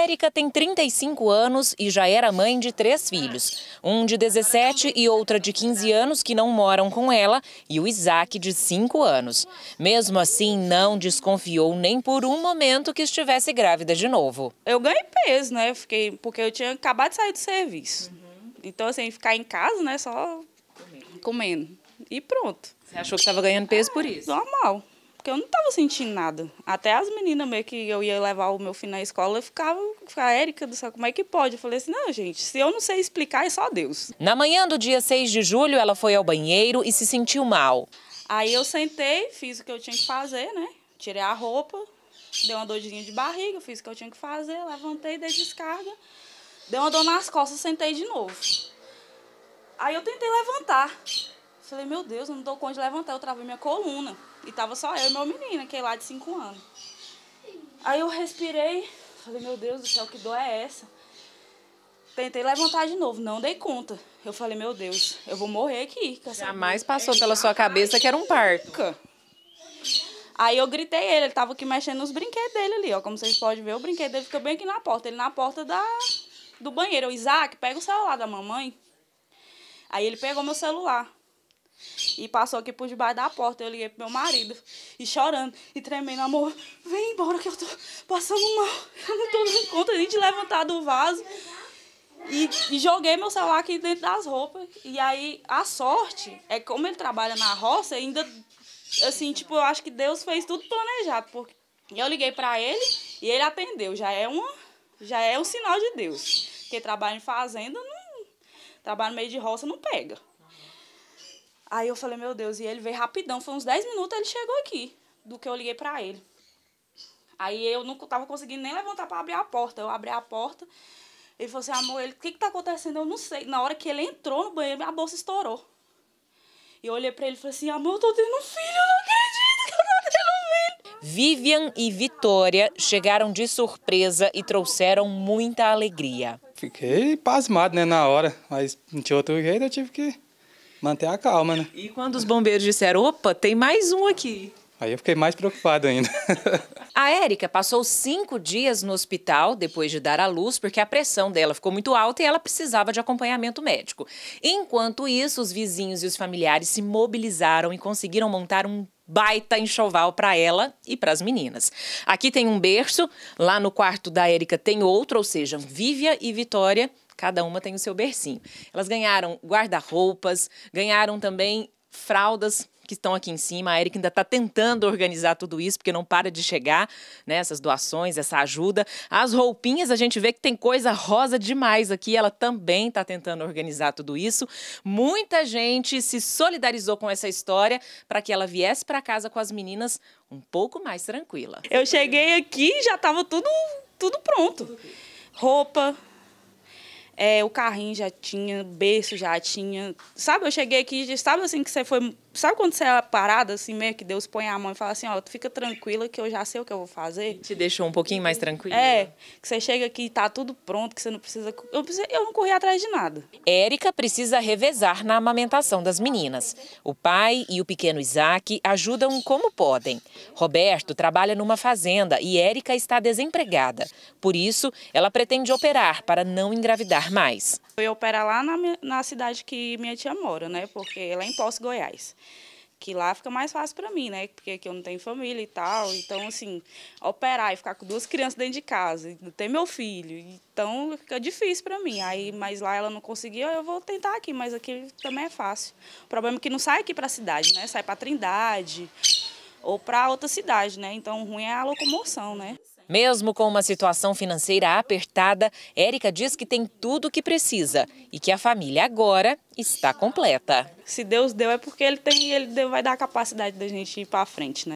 Érica tem 35 anos e já era mãe de três filhos, um de 17 e outra de 15 anos que não moram com ela e o Isaac de 5 anos. Mesmo assim, não desconfiou nem por um momento que estivesse grávida de novo. Eu ganhei peso, né? Fiquei porque eu tinha acabado de sair do serviço. Uhum. Então assim, ficar em casa, né, só comendo. comendo. E pronto. Você achou que estava ganhando peso por isso? Normal porque eu não estava sentindo nada. Até as meninas meio que eu ia levar o meu filho na escola, eu ficava a Érica do como é que pode? Eu falei assim, não, gente, se eu não sei explicar, é só Deus. Na manhã do dia 6 de julho, ela foi ao banheiro e se sentiu mal. Aí eu sentei, fiz o que eu tinha que fazer, né? Tirei a roupa, deu uma dorzinha de barriga, fiz o que eu tinha que fazer, levantei, dei descarga, deu uma dor nas costas, sentei de novo. Aí eu tentei levantar. Falei, meu Deus, eu não dou conta de levantar, eu travei minha coluna. E tava só eu e meu menino, que é lá de 5 anos. Aí eu respirei, falei, meu Deus do céu, que dor é essa? Tentei levantar de novo, não dei conta. Eu falei, meu Deus, eu vou morrer aqui. Jamais passou pela sua cabeça que era um parto. Aí eu gritei ele, ele tava aqui mexendo nos brinquedos dele ali, ó. Como vocês podem ver, o brinquedo dele ficou bem aqui na porta. Ele na porta da, do banheiro. O Isaac, pega o celular da mamãe. Aí ele pegou meu celular e passou aqui por debaixo da porta. Eu liguei pro meu marido e chorando e tremendo, amor, vem embora que eu tô passando mal. Eu não tô dando conta nem de levantar do vaso. E, e, joguei meu celular aqui dentro das roupas. E aí a sorte é que como ele trabalha na roça, ainda assim, tipo, eu acho que Deus fez tudo planejado, porque eu liguei para ele e ele atendeu. Já é uma já é um sinal de Deus. Porque trabalho em fazenda não trabalho no meio de roça não pega. Aí eu falei, meu Deus, e ele veio rapidão, foi uns 10 minutos, ele chegou aqui, do que eu liguei para ele. Aí eu não tava conseguindo nem levantar para abrir a porta. Eu abri a porta, ele falou assim, amor, o que que tá acontecendo? Eu não sei. Na hora que ele entrou no banheiro, a bolsa estourou. E eu olhei pra ele e falei assim, amor, eu tô tendo um filho, eu não acredito que eu tô tendo um filho. Vivian e Vitória chegaram de surpresa e trouxeram muita alegria. Fiquei pasmado, né, na hora, mas não tinha outro jeito, eu tive que manter a calma, né? E quando os bombeiros disseram, opa, tem mais um aqui. Aí eu fiquei mais preocupado ainda. a Érica passou cinco dias no hospital depois de dar à luz, porque a pressão dela ficou muito alta e ela precisava de acompanhamento médico. Enquanto isso, os vizinhos e os familiares se mobilizaram e conseguiram montar um baita enxoval para ela e para as meninas. Aqui tem um berço, lá no quarto da Érica tem outro, ou seja, Vívia e Vitória Cada uma tem o seu bercinho. Elas ganharam guarda-roupas, ganharam também fraldas que estão aqui em cima. A Erika ainda está tentando organizar tudo isso, porque não para de chegar né, essas doações, essa ajuda. As roupinhas, a gente vê que tem coisa rosa demais aqui. Ela também está tentando organizar tudo isso. Muita gente se solidarizou com essa história para que ela viesse para casa com as meninas um pouco mais tranquila. Eu cheguei aqui e já estava tudo, tudo pronto. Roupa, é, o carrinho já tinha, berço já tinha. Sabe, eu cheguei aqui e sabe assim que você foi. Sabe quando você é parada, assim, meio que Deus põe a mão e fala assim, ó, tu fica tranquila que eu já sei o que eu vou fazer. Te deixou um pouquinho mais tranquila. É, que você chega aqui e tá tudo pronto, que você não precisa. Eu, eu não corri atrás de nada. Érica precisa revezar na amamentação das meninas. O pai e o pequeno Isaac ajudam como podem. Roberto trabalha numa fazenda e Érica está desempregada. Por isso, ela pretende operar para não engravidar mais. Eu operar lá na, na cidade que minha tia mora, né? Porque ela é em Poço, Goiás que lá fica mais fácil para mim, né? Porque aqui eu não tenho família e tal. Então, assim, operar e ficar com duas crianças dentro de casa, ter meu filho, então fica difícil para mim. Aí, mas lá ela não conseguiu, eu vou tentar aqui, mas aqui também é fácil. O problema é que não sai aqui para a cidade, né? Sai para Trindade ou para outra cidade, né? Então, ruim é a locomoção, né? Mesmo com uma situação financeira apertada, Érica diz que tem tudo o que precisa e que a família agora está completa. Se Deus deu é porque ele tem, ele vai dar a capacidade da gente ir para frente, né?